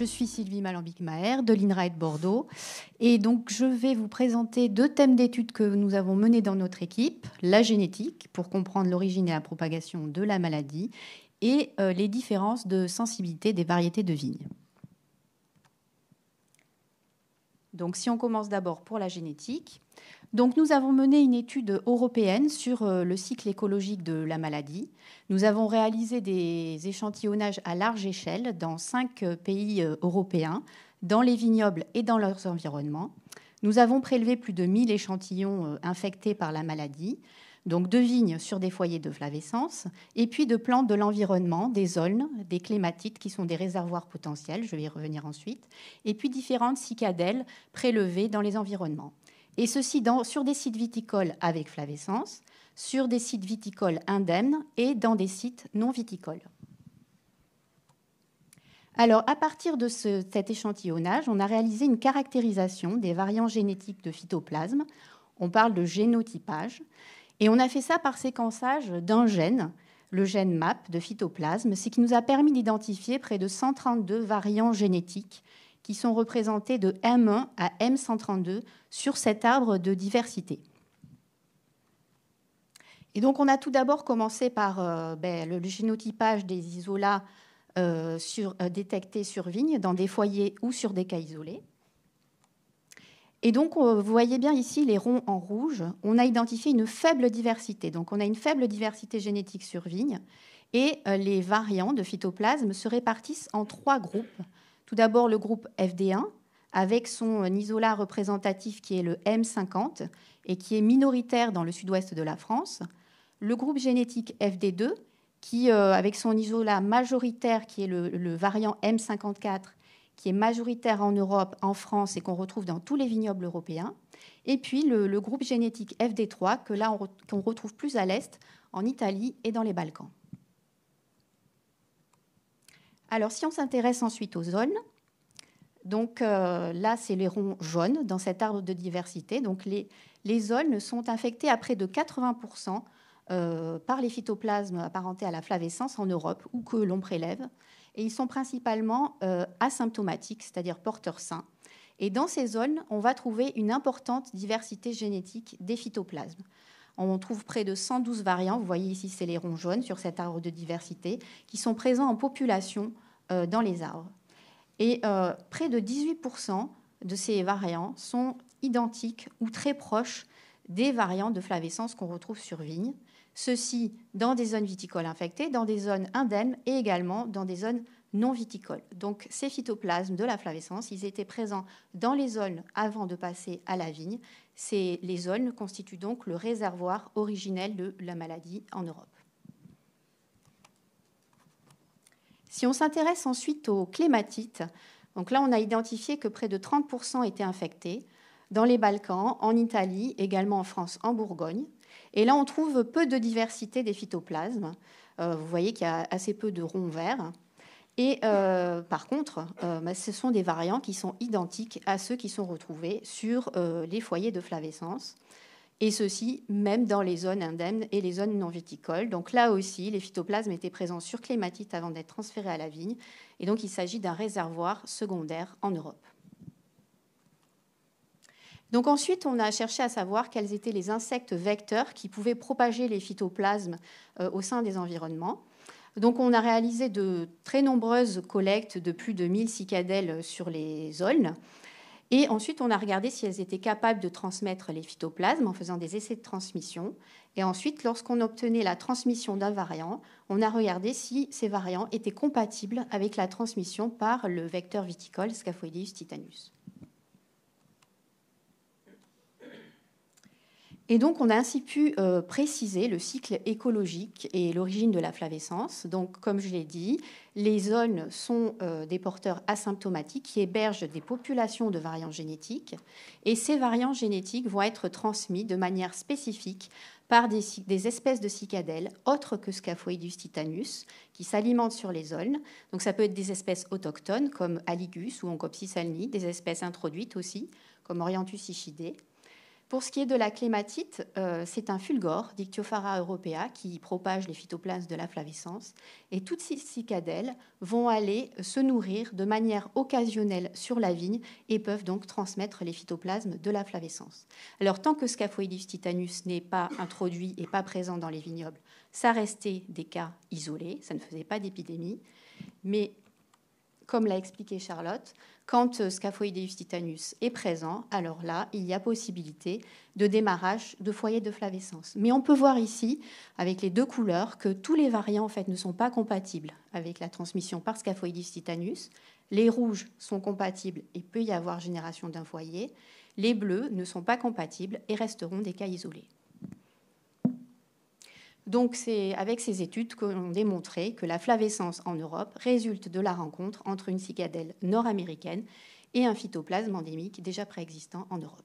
Je suis Sylvie Malambic-Maher de l'INRA Bordeaux. Et donc, je vais vous présenter deux thèmes d'études que nous avons menés dans notre équipe la génétique, pour comprendre l'origine et la propagation de la maladie, et euh, les différences de sensibilité des variétés de vigne. Donc, si on commence d'abord pour la génétique, donc nous avons mené une étude européenne sur euh, le cycle écologique de la maladie. Nous avons réalisé des échantillonnages à large échelle dans cinq euh, pays euh, européens, dans les vignobles et dans leurs environnements. Nous avons prélevé plus de 1000 échantillons infectés par la maladie, donc de vignes sur des foyers de flavescence, et puis de plantes de l'environnement, des aulnes, des clématites qui sont des réservoirs potentiels, je vais y revenir ensuite, et puis différentes cicadelles prélevées dans les environnements. Et ceci sur des sites viticoles avec flavescence, sur des sites viticoles indemnes et dans des sites non viticoles. Alors, à partir de cet échantillonnage, on a réalisé une caractérisation des variants génétiques de phytoplasme. On parle de génotypage. Et on a fait ça par séquençage d'un gène, le gène MAP de phytoplasme, ce qui nous a permis d'identifier près de 132 variants génétiques qui sont représentés de M1 à M132 sur cet arbre de diversité. Et donc on a tout d'abord commencé par euh, ben, le génotypage des isolats euh, euh, détectés sur vigne, dans des foyers ou sur des cas isolés. Et donc, vous voyez bien ici les ronds en rouge. On a identifié une faible diversité. Donc, on a une faible diversité génétique sur vigne. Et les variants de phytoplasme se répartissent en trois groupes tout d'abord, le groupe FD1, avec son euh, isolat représentatif qui est le M50 et qui est minoritaire dans le sud-ouest de la France. Le groupe génétique FD2, qui, euh, avec son isolat majoritaire qui est le, variant M54, qui est majoritaire en Europe, en France et qu'on retrouve dans tous les vignobles européens. Et puis le, groupe génétique FD3, que là qu'on retrouve plus à l'Est, en Italie et dans les Balkans. Alors, si on s'intéresse ensuite aux zones, donc euh, là, c'est les ronds jaunes dans cet arbre de diversité. Donc, les, zones sont infectées à près de 80% euh, par les phytoplasmes apparentés à la flavescence en Europe, ou que l'on prélève. Et ils sont principalement euh, asymptomatiques, c'est-à-dire porteurs sains. Et dans ces zones, on va trouver une importante diversité génétique des phytoplasmes on trouve près de 112 variants, vous voyez ici c'est les ronds jaunes sur cet arbre de diversité, qui sont présents en population euh, dans les arbres. Et euh, près de 18% de ces variants sont identiques ou très proches des variants de flavescence qu'on retrouve sur vigne. Ceci dans des zones viticoles infectées, dans des zones indemnes et également dans des zones non viticoles. Donc ces phytoplasmes de la flavescence, ils étaient présents dans les zones avant de passer à la vigne les zones constituent donc le réservoir originel de la maladie en Europe. Si on s'intéresse ensuite aux clématites, là on a identifié que près de 30% étaient infectés dans les Balkans, en Italie, également en France, en Bourgogne. Et là on trouve peu de diversité des phytoplasmes. Euh, vous voyez qu'il y a assez peu de ronds verts. Et euh, par contre, euh, bah, ce sont des variants qui sont identiques à ceux qui sont retrouvés sur euh, les foyers de flavescence. Et ceci même dans les zones indemnes et les zones non viticoles. Donc là aussi, les phytoplasmes étaient présents sur clématite avant d'être transférés à la vigne. Et donc il s'agit d'un réservoir secondaire en Europe. Donc ensuite, on a cherché à savoir quels étaient les insectes vecteurs qui pouvaient propager les phytoplasmes au sein des environnements. Donc on a réalisé de très nombreuses collectes de plus de 1000 cicadelles sur les aulnes. Et ensuite, on a regardé si elles étaient capables de transmettre les phytoplasmes en faisant des essais de transmission. Et ensuite, lorsqu'on obtenait la transmission d'un variant, on a regardé si ces variants étaient compatibles avec la transmission par le vecteur viticole Scaphoideus titanus. Et donc, on a ainsi pu euh, préciser le cycle écologique et l'origine de la flavescence. Donc, comme je l'ai dit, les zones sont euh, des porteurs asymptomatiques qui hébergent des populations de variants génétiques. Et ces variants génétiques vont être transmis de manière spécifique par des, espèces de cicadelles autres que Scaphoidus titanus qui s'alimentent sur les zones. Donc, ça peut être des espèces autochtones comme Aligus ou Oncopsis alni, des espèces introduites aussi comme Orientus ichidae pour ce qui est de la clématite, euh, c'est un fulgore, Dictyophara europea, qui propage les phytoplasmes de la flavescence. Et toutes ces cicadelles vont aller se nourrir de manière occasionnelle sur la vigne et peuvent donc transmettre les phytoplasmes de la flavescence. Alors, tant que Scaphoides titanus n'est pas introduit et pas présent dans les vignobles, ça restait des cas isolés, ça ne faisait pas d'épidémie. Mais comme l'a expliqué Charlotte, quand euh, Scaphoideus titanus est présent, alors là, il y a possibilité de démarrage de foyers de flavescence. Mais on peut voir ici, avec les deux couleurs, que tous les variants en fait, ne sont pas compatibles avec la transmission par Scaphoideus titanus. Les rouges sont compatibles et peut y avoir génération d'un foyer. Les bleus ne sont pas compatibles et resteront des cas isolés. Donc c'est avec ces études qu'on a démontré que la flavescence en Europe résulte de la rencontre entre une cicadelle nord-américaine et un phytoplasme endémique déjà préexistant en Europe.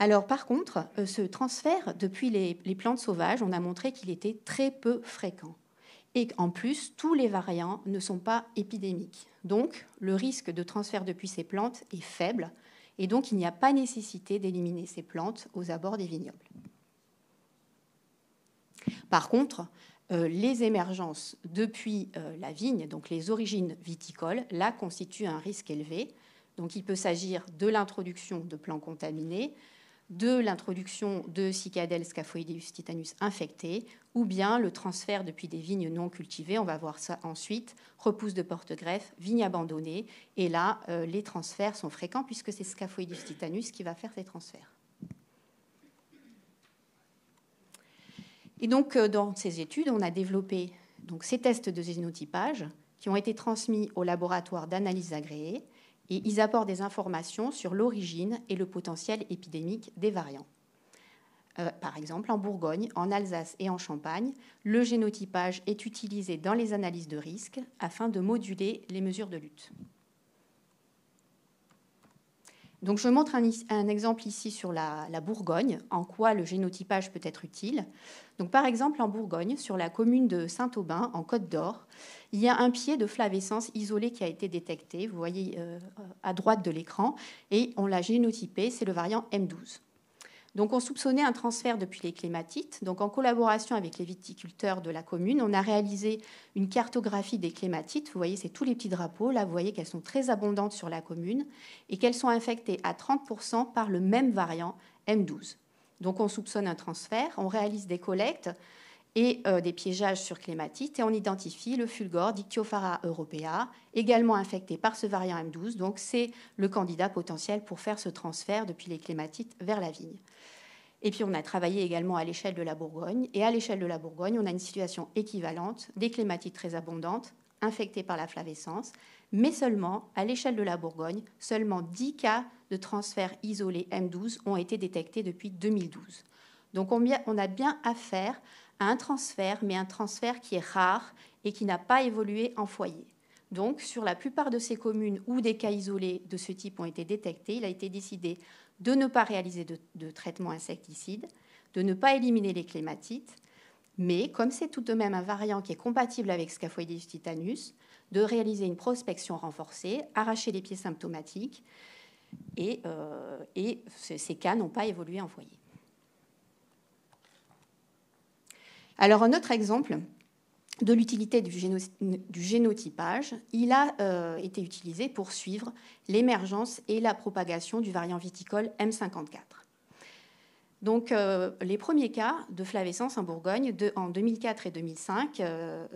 Alors par contre, euh, ce transfert depuis les, plantes sauvages, on a montré qu'il était très peu fréquent. Et en plus, tous les variants ne sont pas épidémiques. Donc le risque de transfert depuis ces plantes est faible, et donc, il n'y a pas nécessité d'éliminer ces plantes aux abords des vignobles. Par contre, euh, les émergences depuis euh, la vigne, donc les origines viticoles, là constituent un risque élevé. Donc il peut s'agir de l'introduction de plants contaminés, de l'introduction de Cicadelle scaphoideus titanus infecté ou bien le transfert depuis des vignes non cultivées. On va voir ça ensuite. Repousse de porte-greffe, vignes abandonnées. Et là, euh, les transferts sont fréquents puisque c'est scaphoideus titanus qui va faire ces transferts. Et donc, euh, dans ces études, on a développé donc, ces tests de génotypage qui ont été transmis au laboratoire d'analyse agréé et ils apportent des informations sur l'origine et le potentiel épidémique des variants. Euh, par exemple, en Bourgogne, en Alsace et en Champagne, le génotypage est utilisé dans les analyses de risque afin de moduler les mesures de lutte. Donc je montre un, exemple ici sur la, Bourgogne, en quoi le génotypage peut être utile. par exemple en Bourgogne, sur la commune de Saint-Aubin, en Côte d'Or, il y a un pied de flavescence isolé qui a été détecté, vous voyez euh, à droite de l'écran, et on l'a génotypé, c'est le variant M12. Donc on soupçonnait un transfert depuis les clématites. Donc en collaboration avec les viticulteurs de la commune, on a réalisé une cartographie des clématites. Vous voyez, c'est tous les petits drapeaux. Là, vous voyez qu'elles sont très abondantes sur la commune et qu'elles sont infectées à 30% par le même variant M12. Donc on soupçonne un transfert, on réalise des collectes et euh, des piégeages sur clématite. Et on identifie le fulgore Dictyophora europea, également infecté par ce variant M12. Donc c'est le candidat potentiel pour faire ce transfert depuis les clématites vers la vigne. Et puis on a travaillé également à l'échelle de la Bourgogne. Et à l'échelle de la Bourgogne, on a une situation équivalente des clématites très abondantes infectées par la flavescence, mais seulement à l'échelle de la Bourgogne, seulement 10 cas de transfert isolé M12 ont été détectés depuis 2012. Donc on a bien affaire un transfert, mais un transfert qui est rare et qui n'a pas évolué en foyer. Donc, sur la plupart de ces communes où des cas isolés de ce type ont été détectés, il a été décidé de ne pas réaliser de, traitement insecticide, de ne pas éliminer les clématites, mais comme c'est tout de même un variant qui est compatible avec Scafoidis titanus, de réaliser une prospection renforcée, arracher les pieds symptomatiques, et euh, ces cas n'ont pas évolué en foyer. Alors un autre exemple de l'utilité du, génotypage, il a euh, été utilisé pour suivre l'émergence et la propagation du variant viticole M54. Donc euh, les premiers cas de flavescence en Bourgogne en 2004 et 2005, euh,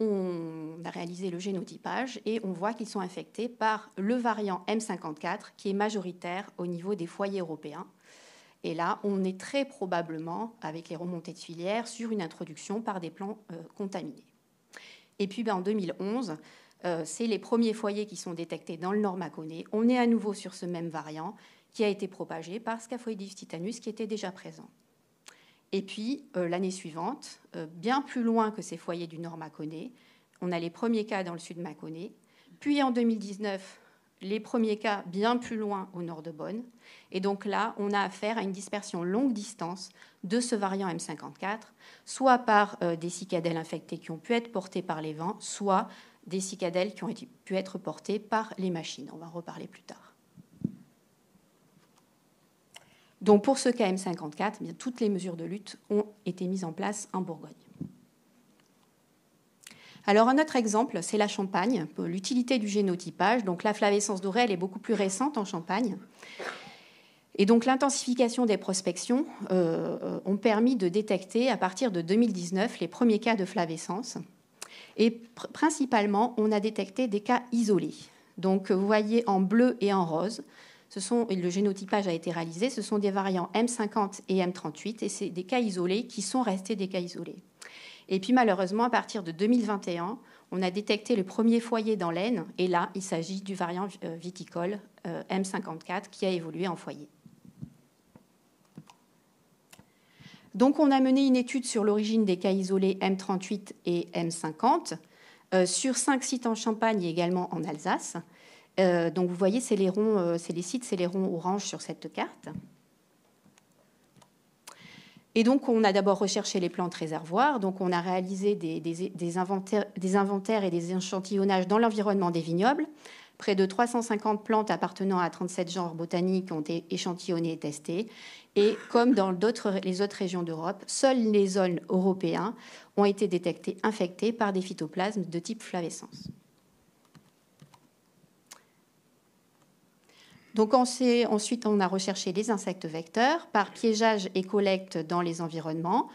on a réalisé le génotypage et on voit qu'ils sont infectés par le variant M54 qui est majoritaire au niveau des foyers européens et là, on est très probablement, avec les remontées de filière, sur une introduction par des plants euh, contaminés. Et puis ben, en 2011, euh, c'est les premiers foyers qui sont détectés dans le nord maconnais On est à nouveau sur ce même variant qui a été propagé par Scaphoidis titanus qui était déjà présent. Et puis euh, l'année suivante, bien plus loin que ces foyers du nord Mâconnais, on a les premiers cas dans le sud maconnais Puis en 2019, les premiers cas bien plus loin au nord de Bonn. Et donc là, on a affaire à une dispersion longue distance de ce variant M54, soit par euh, des cicadelles infectées qui ont pu être portées par les vents, soit des cicadelles qui ont pu être portées par les machines. On va en reparler plus tard. Donc pour ce cas M54, eh toutes les mesures de lutte ont été mises en place en Bourgogne. Alors un autre exemple, c'est la Champagne, l'utilité du génotypage. Donc flavescence dorée, elle est beaucoup plus récente en Champagne. Et donc l'intensification des prospections euh, ont permis de détecter à partir de 2019 les premiers cas de flavescence. Et principalement, on a détecté des cas isolés. Donc vous voyez en bleu et en rose, le génotypage a été réalisé, ce sont des variants M50 et M38, et c'est des cas isolés qui sont restés des cas isolés. Et puis malheureusement, à partir de 2021, on a détecté le premier foyer dans l'Aisne, et là, il s'agit du variant euh, viticole euh, M54 qui a évolué en foyer. Donc on a mené une étude sur l'origine des cas isolés M38 et M50 euh, sur cinq sites en Champagne et également en Alsace. donc vous voyez, c'est les, les sites, c'est les ronds orange sur cette carte. Et donc, on a d'abord recherché les plantes réservoirs. Donc, on a réalisé des, inventaires, et des échantillonnages dans l'environnement des vignobles. Près de 350 plantes appartenant à 37 genres botaniques ont été échantillonnées et testées. Et comme dans les autres régions d'Europe, seuls les zones européennes ont été détectées infectées par des phytoplasmes de type flavescence. Donc ensuite, on a recherché les insectes vecteurs par piégeage et collecte dans les environnements.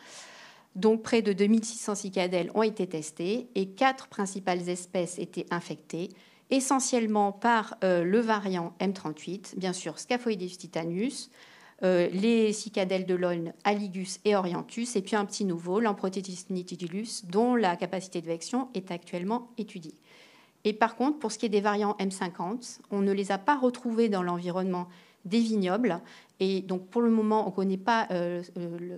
Donc près de 2600 cicadelles ont été testées et quatre principales espèces étaient infectées, essentiellement par euh, le variant M38, bien sûr Scaphoideus titanus, euh, les cicadelles de l'aulne Aligus et Orientus, et puis un petit nouveau, l'Amprotetis nitidulus, dont la capacité de vection est actuellement étudiée. Et par contre, pour ce qui est des variants M50, on ne les a pas retrouvés dans l'environnement des vignobles. Et donc, pour le moment, on ne connaît pas euh,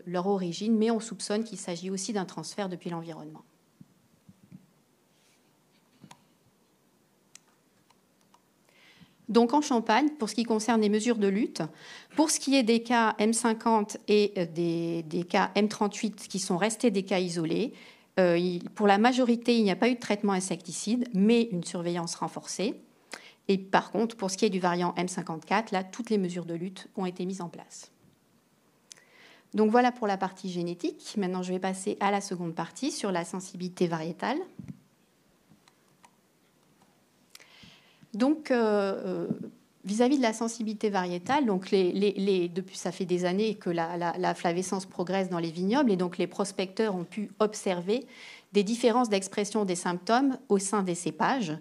leur origine, mais on soupçonne qu'il s'agit aussi d'un transfert depuis l'environnement. Donc en Champagne, pour ce qui concerne les mesures de lutte, pour ce qui est des cas M50 et euh, des cas M38 qui sont restés des cas isolés, euh, pour la majorité, il n'y a pas eu de traitement insecticide, mais une surveillance renforcée. Et par contre, pour ce qui est du variant M54, là, toutes les mesures de lutte ont été mises en place. Donc voilà pour la partie génétique. Maintenant, je vais passer à la seconde partie sur la sensibilité variétale. Donc, euh, euh, Vis-à-vis de la sensibilité variétale, donc depuis ça fait des années que la, la, flavescence progresse dans les vignobles, et donc les prospecteurs ont pu observer des différences d'expression des symptômes au sein des cépages,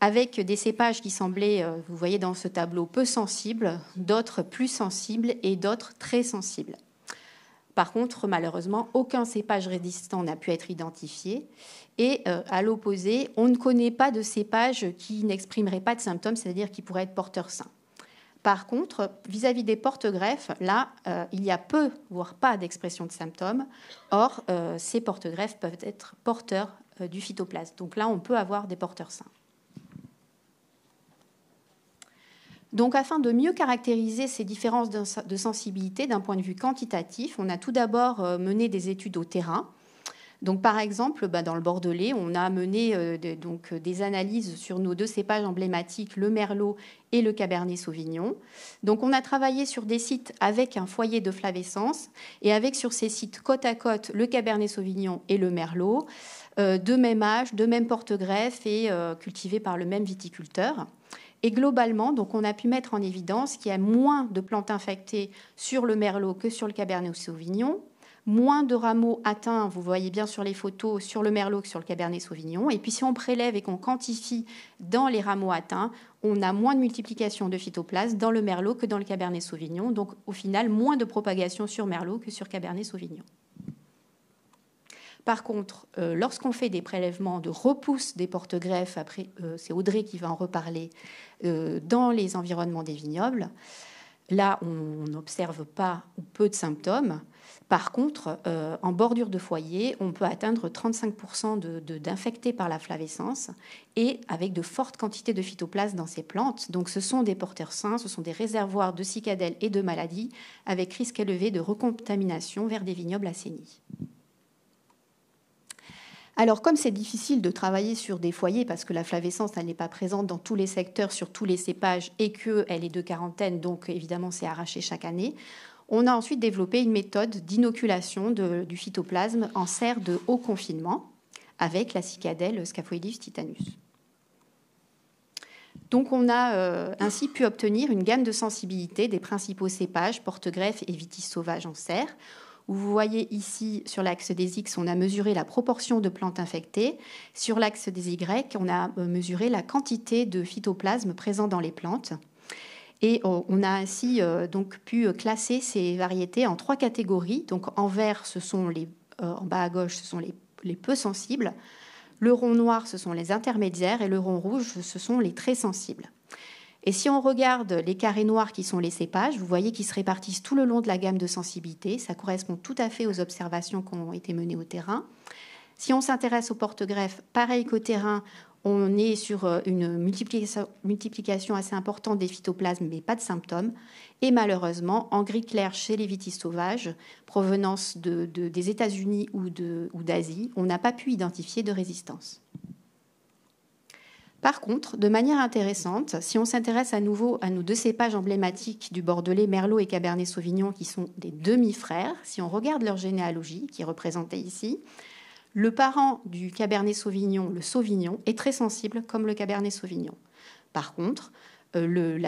avec des cépages qui semblaient, euh, vous voyez dans ce tableau, peu sensibles, d'autres plus sensibles et d'autres très sensibles. Par contre, malheureusement, aucun cépage résistant n'a pu être identifié. Et euh, à l'opposé, on ne connaît pas de cépage qui n'exprimerait pas de symptômes, c'est-à-dire qui pourrait être porteur sain. Par contre, vis-à-vis des porte-greffes, là, euh, il y a peu, voire pas d'expression de symptômes. Or, euh, ces porte-greffes peuvent être porteurs du phytoplasme. Donc là, on peut avoir des porteurs sains. Donc afin de mieux caractériser ces différences de sensibilité d'un point de vue quantitatif, on a tout d'abord euh, mené des études au terrain. par exemple, bah, dans le Bordelais, on a mené euh, euh, des analyses sur nos deux cépages emblématiques, le Merlot et le Cabernet Sauvignon. Donc, on a travaillé sur des sites avec un foyer de flavescence et avec sur ces sites côte à côte le Cabernet Sauvignon et le Merlot, de même âge, de même porte-greffe et cultivés par le même viticulteur. Et globalement, donc, on a pu mettre en évidence qu'il y a moins de plantes infectées sur le merlot que sur le cabernet sauvignon, moins de rameaux atteints, vous voyez bien sur les photos, sur le merlot que sur le cabernet sauvignon. Et puis si on prélève et qu'on quantifie dans les rameaux atteints, on a moins de multiplication de phytoplasmes dans le merlot que dans le cabernet sauvignon. Donc au final, moins de propagation sur merlot que sur cabernet sauvignon. Par contre, euh, lorsqu'on fait des prélèvements de repousse des porte-greffes, après, euh, c'est Audrey qui va en reparler, euh, dans les environnements des vignobles, là, on n'observe pas ou peu de symptômes. Par contre, en bordure de foyer, on peut atteindre 35% d'infectés par la flavescence et avec de fortes quantités de phytoplasmes dans ces plantes. Donc, ce sont des porteurs sains, ce sont des réservoirs de cicadelles et de maladies avec risque élevé de recontamination vers des vignobles assainis. Alors comme c'est difficile de travailler sur des foyers parce que la flavescence n'est pas présente dans tous les secteurs, sur tous les cépages et qu'elle est de quarantaine, donc évidemment c'est arraché chaque année, on a ensuite développé une méthode d'inoculation du phytoplasme en serre de haut confinement avec la cicadelle Scaphoides titanus. Donc on a euh, ainsi pu obtenir une gamme de sensibilité des principaux cépages, porte-greffe et vitis sauvage en serre vous voyez ici sur l'axe des X, on a mesuré la proportion de plantes infectées. Sur l'axe des Y, on a euh, mesuré la quantité de phytoplasme présents dans les plantes. Et euh, on a ainsi euh, donc pu classer ces variétés en trois catégories. Donc en vert, ce sont les, en bas à gauche, ce sont les peu sensibles. Le rond noir, ce sont les intermédiaires. Et le rond rouge, ce sont les très sensibles. Et si on regarde les carrés noirs qui sont les cépages, vous voyez qu'ils se répartissent tout le long de la gamme de sensibilité. Ça correspond tout à fait aux observations qui ont été menées au terrain. Si on s'intéresse aux porte-greffes, pareil qu'au terrain, on est sur euh, une multiplication assez importante des phytoplasmes, mais pas de symptômes. Et malheureusement, en gris clair chez les vitis sauvages, provenance des États-Unis ou d'Asie, on n'a pas pu identifier de résistance. Par contre, de manière intéressante, si on s'intéresse à nouveau à nos deux cépages emblématiques du Bordelais, Merlot et Cabernet Sauvignon, qui sont des demi-frères, si on regarde leur généalogie, qui est représentée ici, le parent du Cabernet Sauvignon, le Sauvignon, est très sensible comme le Cabernet Sauvignon. Par contre, euh,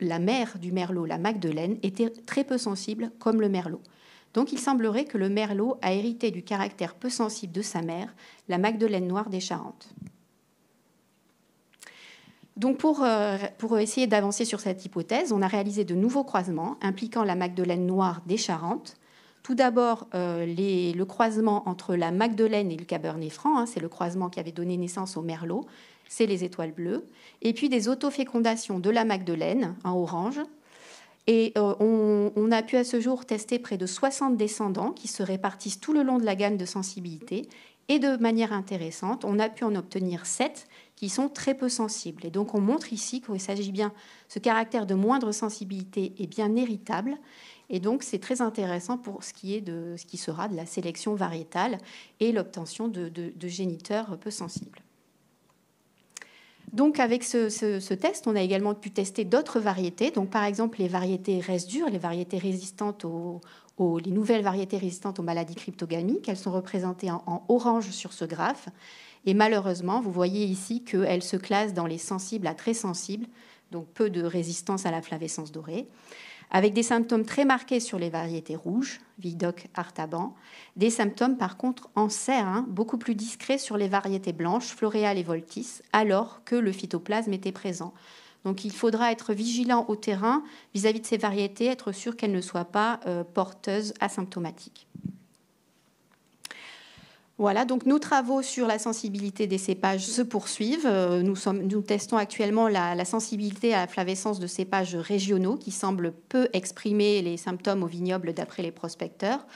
la, mère du Merlot, la Magdelaine, était très peu sensible comme le Merlot. Donc il semblerait que le Merlot a hérité du caractère peu sensible de sa mère, la Magdelaine noire des Charentes. Donc euh, pour, essayer d'avancer sur cette hypothèse, on a réalisé de nouveaux croisements impliquant la Magdeleine noire des Charentes. Tout d'abord, euh, le croisement entre la Magdeleine et le Cabernet franc, hein, c'est le croisement qui avait donné naissance au Merlot, c'est les étoiles bleues, et puis des autofécondations de la Magdeleine en orange. Et euh, on, on, a pu à ce jour tester près de 60 descendants qui se répartissent tout le long de la gamme de sensibilité. Et de manière intéressante, on a pu en obtenir 7 qui sont très peu sensibles. Et donc on montre ici qu'il s'agit bien, ce caractère de moindre sensibilité est bien héritable. Et donc c'est très intéressant pour ce qui, est de, ce qui sera de la sélection variétale et l'obtention de, géniteurs peu sensibles. Donc avec ce, test, on a également pu tester d'autres variétés. Donc par exemple les variétés reste dures, les variétés résistantes aux, les nouvelles variétés résistantes aux maladies cryptogamiques. Elles sont représentées en orange sur ce graphe. Et malheureusement, vous voyez ici qu'elle se classe dans les sensibles à très sensibles, donc peu de résistance à la flavescence dorée, avec des symptômes très marqués sur les variétés rouges, Vidoc, Artaban, des symptômes par contre en serre, hein, beaucoup plus discrets sur les variétés blanches, Floréal et Voltis, alors que le phytoplasme était présent. Donc il faudra être vigilant au terrain vis-à-vis de ces variétés, être sûr qu'elles ne soient pas euh, porteuses asymptomatiques. Voilà, donc nos travaux sur la sensibilité des cépages se poursuivent. Euh, nous, testons actuellement la, la, sensibilité à la flavescence de cépages régionaux qui semblent peu exprimer les symptômes au vignoble d'après les prospecteurs.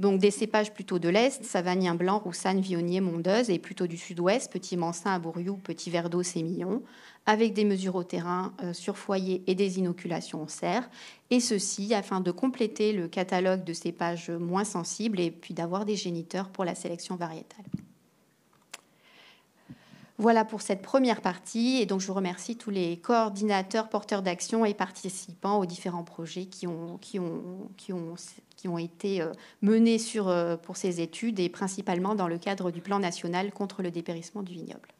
Donc des cépages plutôt de l'Est, Savagnin blanc, Roussanne, Vionnier, Mondeuse, et plutôt du Sud-Ouest, Petit Mansin, Bourrioux, Petit Verdot, Sémillon, avec des mesures au terrain euh, sur foyer et des inoculations en serre. Et ceci afin de compléter le catalogue de cépages moins sensibles et puis d'avoir des géniteurs pour la sélection variétale. Voilà pour cette première partie. Et donc, je remercie tous les coordinateurs, porteurs d'action et participants aux différents projets qui ont, été euh, menés euh, pour ces études et principalement dans le cadre du plan national contre le dépérissement du vignoble.